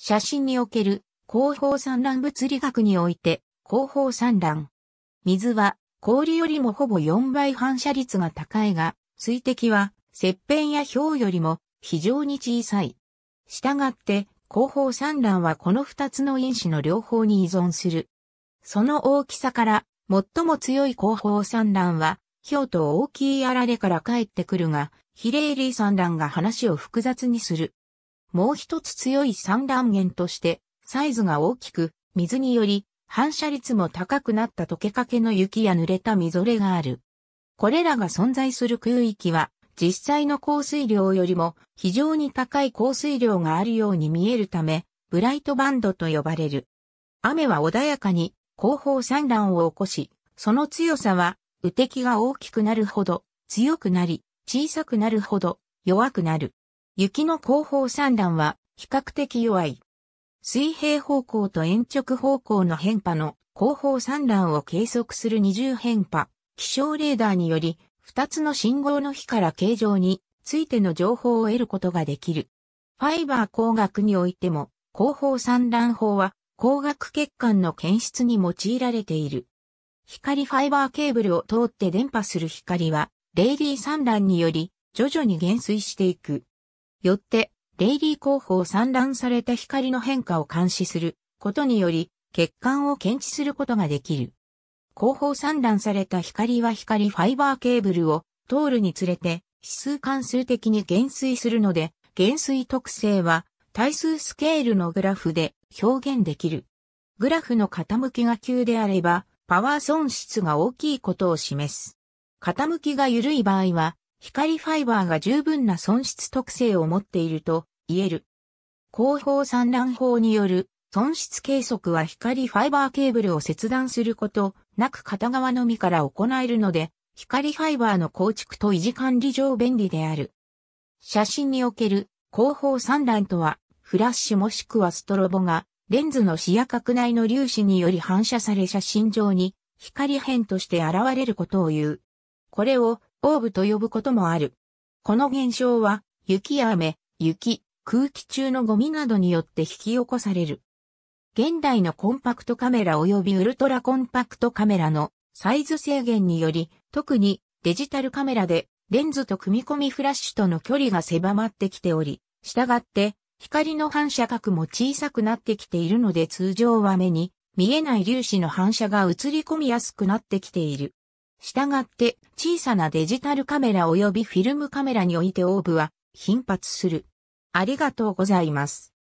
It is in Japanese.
写真における広報産卵物理学において広報産卵。水は氷よりもほぼ4倍反射率が高いが、水滴は切片や氷よりも非常に小さい。したがって広報産卵はこの2つの因子の両方に依存する。その大きさから最も強い広報産卵は氷と大きいあられから帰ってくるが、ヒレ類リー産卵が話を複雑にする。もう一つ強い産卵源として、サイズが大きく、水により、反射率も高くなった溶けかけの雪や濡れたみぞれがある。これらが存在する空域は、実際の降水量よりも非常に高い降水量があるように見えるため、ブライトバンドと呼ばれる。雨は穏やかに後方散乱を起こし、その強さは、雨滴が大きくなるほど強くなり、小さくなるほど弱くなる。雪の後方散乱は比較的弱い。水平方向と延直方向の変化の後方散乱を計測する二重変化、気象レーダーにより、二つの信号の比から形状についての情報を得ることができる。ファイバー工学においても、後方散乱法は光学欠陥の検出に用いられている。光ファイバーケーブルを通って電波する光は、レイリー散乱により徐々に減衰していく。よって、レイリー後方散乱された光の変化を監視することにより、血管を検知することができる。後方散乱された光は光ファイバーケーブルを通るにつれて指数関数的に減衰するので、減衰特性は対数スケールのグラフで表現できる。グラフの傾きが急であれば、パワー損失が大きいことを示す。傾きが緩い場合は、光ファイバーが十分な損失特性を持っていると言える。後方散乱法による損失計測は光ファイバーケーブルを切断することなく片側のみから行えるので、光ファイバーの構築と維持管理上便利である。写真における後方散乱とは、フラッシュもしくはストロボがレンズの視野角内の粒子により反射され写真上に光変として現れることを言う。これをオーブと呼ぶこともある。この現象は、雪や雨、雪、空気中のゴミなどによって引き起こされる。現代のコンパクトカメラ及びウルトラコンパクトカメラのサイズ制限により、特にデジタルカメラでレンズと組み込みフラッシュとの距離が狭まってきており、したがって光の反射角も小さくなってきているので通常は目に見えない粒子の反射が映り込みやすくなってきている。したがって小さなデジタルカメラ及びフィルムカメラにおいてオーブは頻発する。ありがとうございます。